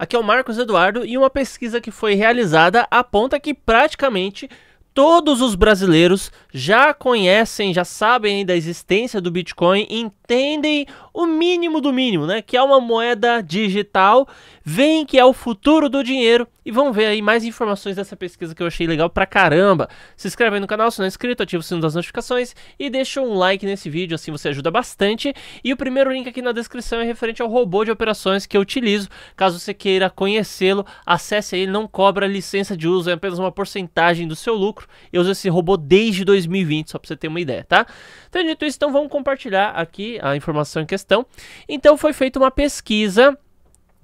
Aqui é o Marcos Eduardo e uma pesquisa que foi realizada aponta que praticamente todos os brasileiros já conhecem, já sabem da existência do Bitcoin, entendem o mínimo do mínimo, né? Que é uma moeda digital, vem que é o futuro do dinheiro e vão ver aí mais informações dessa pesquisa que eu achei legal pra caramba. Se inscreve aí no canal se não é inscrito, ativa o sino das notificações e deixa um like nesse vídeo, assim você ajuda bastante. E o primeiro link aqui na descrição é referente ao robô de operações que eu utilizo. Caso você queira conhecê-lo, acesse aí, não cobra licença de uso, é apenas uma porcentagem do seu lucro eu uso esse robô desde 2020, só para você ter uma ideia, tá? Então, dito isso, então vamos compartilhar aqui a informação em questão. Então, foi feita uma pesquisa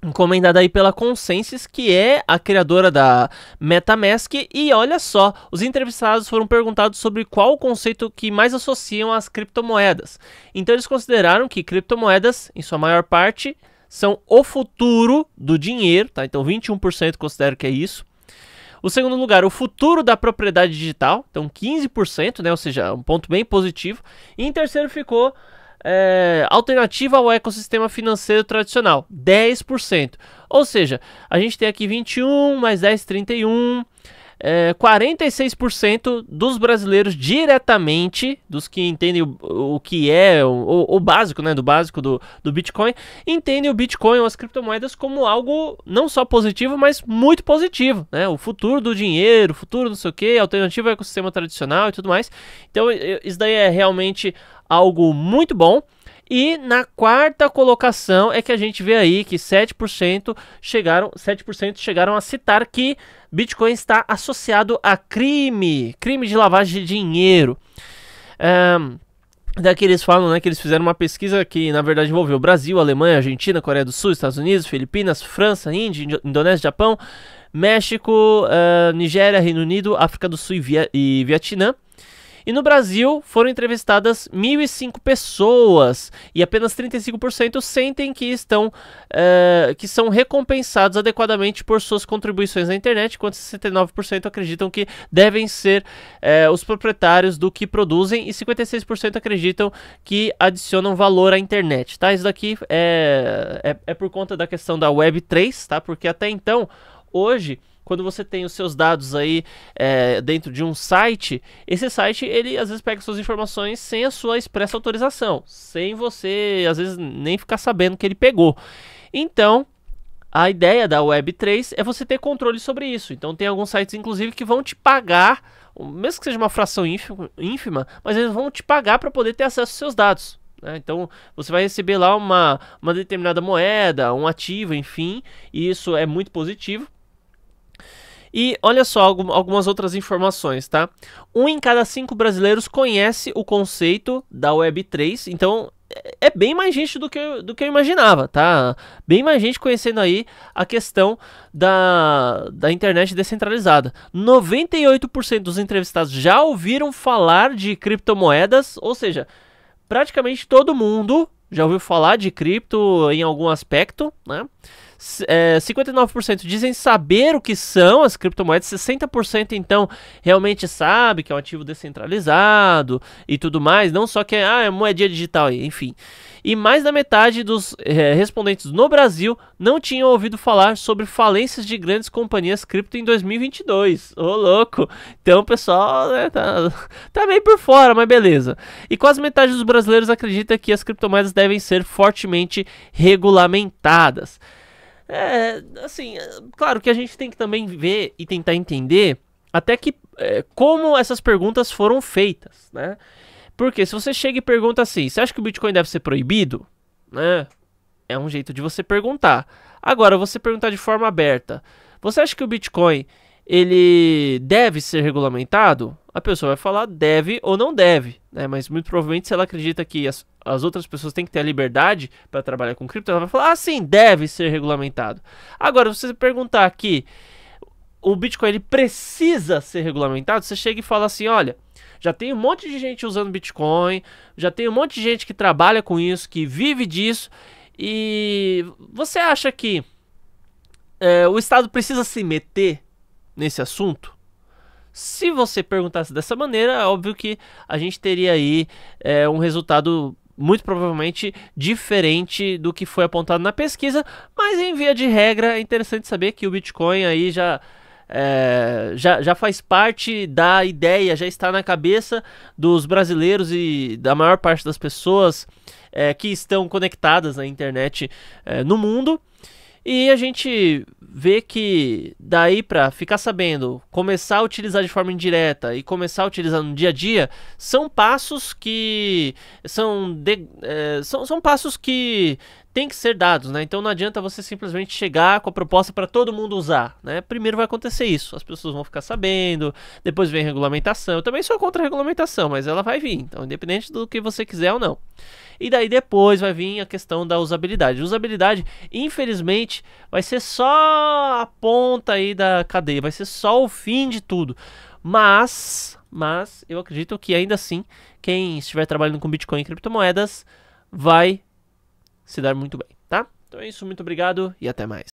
encomendada aí pela Consensus, que é a criadora da MetaMask, e olha só, os entrevistados foram perguntados sobre qual o conceito que mais associam às criptomoedas. Então eles consideraram que criptomoedas, em sua maior parte, são o futuro do dinheiro, tá? Então 21% consideram que é isso. O segundo lugar, o futuro da propriedade digital, então 15%, né? Ou seja, um ponto bem positivo. E em terceiro ficou é, alternativa ao ecossistema financeiro tradicional, 10%. Ou seja, a gente tem aqui 21 mais 10, 31 é, 46% dos brasileiros diretamente, dos que entendem o, o que é o, o, básico, né, do básico do, do Bitcoin, entendem o Bitcoin ou as criptomoedas como algo não só positivo, mas muito positivo, né, o futuro do dinheiro, o futuro não sei o que, alternativa ao ecossistema tradicional e tudo mais. Então isso daí é realmente algo muito bom. E na quarta colocação é que a gente vê aí que 7% chegaram, 7% chegaram a citar que Bitcoin está associado a crime, crime de lavagem de dinheiro. Um, Daqui eles falam né, que eles fizeram uma pesquisa que, na verdade, envolveu Brasil, Alemanha, Argentina, Coreia do Sul, Estados Unidos, Filipinas, França, Índia, Indonésia, Japão, México, uh, Nigéria, Reino Unido, África do Sul e, Via e Vietnã. E no Brasil foram entrevistadas 1.005 pessoas e apenas 35% sentem que estão uh, que são recompensados adequadamente por suas contribuições na internet, enquanto 69% acreditam que devem ser uh, os proprietários do que produzem e 56% acreditam que adicionam valor à internet. Tá? Isso daqui é, é, é por conta da questão da Web 3, tá? Porque até então, hoje quando você tem os seus dados aí é, dentro de um site, esse site ele às vezes pega suas informações sem a sua expressa autorização, sem você às vezes nem ficar sabendo que ele pegou. Então, a ideia da Web3 é você ter controle sobre isso. Então tem alguns sites, inclusive, que vão te pagar, mesmo que seja uma fração ínfima, mas eles vão te pagar para poder ter acesso aos seus dados. Né? Então você vai receber lá uma, uma determinada moeda, um ativo, enfim, e isso é muito positivo. E olha só algumas outras informações, tá? Um em cada cinco brasileiros conhece o conceito da Web3, então é, é bem mais gente do que, eu, do que eu imaginava, tá? Bem mais gente conhecendo aí a questão da, da internet descentralizada. 98% dos entrevistados já ouviram falar de criptomoedas, ou seja, praticamente todo mundo já ouviu falar de cripto em algum aspecto, né? é, 59% dizem saber o que são as criptomoedas, 60% então realmente sabe que é um ativo descentralizado e tudo mais, não só que é, ah, é moedinha digital, enfim. E mais da metade dos é, respondentes no Brasil não tinham ouvido falar sobre falências de grandes companhias cripto em 2022. Ô, louco! Então o pessoal né, tá, tá meio por fora, mas beleza. E quase metade dos brasileiros acredita que as criptomoedas devem ser fortemente regulamentadas. É, assim, é, claro que a gente tem que também ver e tentar entender até que é, como essas perguntas foram feitas, né? Porque se você chega e pergunta assim, você acha que o Bitcoin deve ser proibido? Né? É um jeito de você perguntar. Agora, você perguntar de forma aberta, você acha que o Bitcoin ele deve ser regulamentado, a pessoa vai falar deve ou não deve, né? Mas muito provavelmente se ela acredita que as, as outras pessoas têm que ter a liberdade para trabalhar com cripto, ela vai falar, ah, sim, deve ser regulamentado. Agora, se você perguntar aqui, o Bitcoin ele precisa ser regulamentado, você chega e fala assim, olha, já tem um monte de gente usando Bitcoin, já tem um monte de gente que trabalha com isso, que vive disso, e você acha que é, o Estado precisa se meter nesse assunto? Se você perguntasse dessa maneira, é óbvio que a gente teria aí é, um resultado muito provavelmente diferente do que foi apontado na pesquisa, mas em via de regra é interessante saber que o Bitcoin aí já é, já, já faz parte da ideia, já está na cabeça dos brasileiros e da maior parte das pessoas é, que estão conectadas à internet é, no mundo. E a gente vê que daí para ficar sabendo, começar a utilizar de forma indireta e começar a utilizar no dia a dia, são passos que são, de, é, são, são passos que tem que ser dados, né? Então não adianta você simplesmente chegar com a proposta para todo mundo usar, né? Primeiro vai acontecer isso, as pessoas vão ficar sabendo, depois vem regulamentação. Eu também sou contra a regulamentação, mas ela vai vir, então independente do que você quiser ou não. E daí depois vai vir a questão da usabilidade. Usabilidade, infelizmente, vai ser só a ponta aí da cadeia, vai ser só o fim de tudo. Mas, mas eu acredito que ainda assim, quem estiver trabalhando com Bitcoin e criptomoedas vai se dar muito bem, tá? Então é isso, muito obrigado e até mais.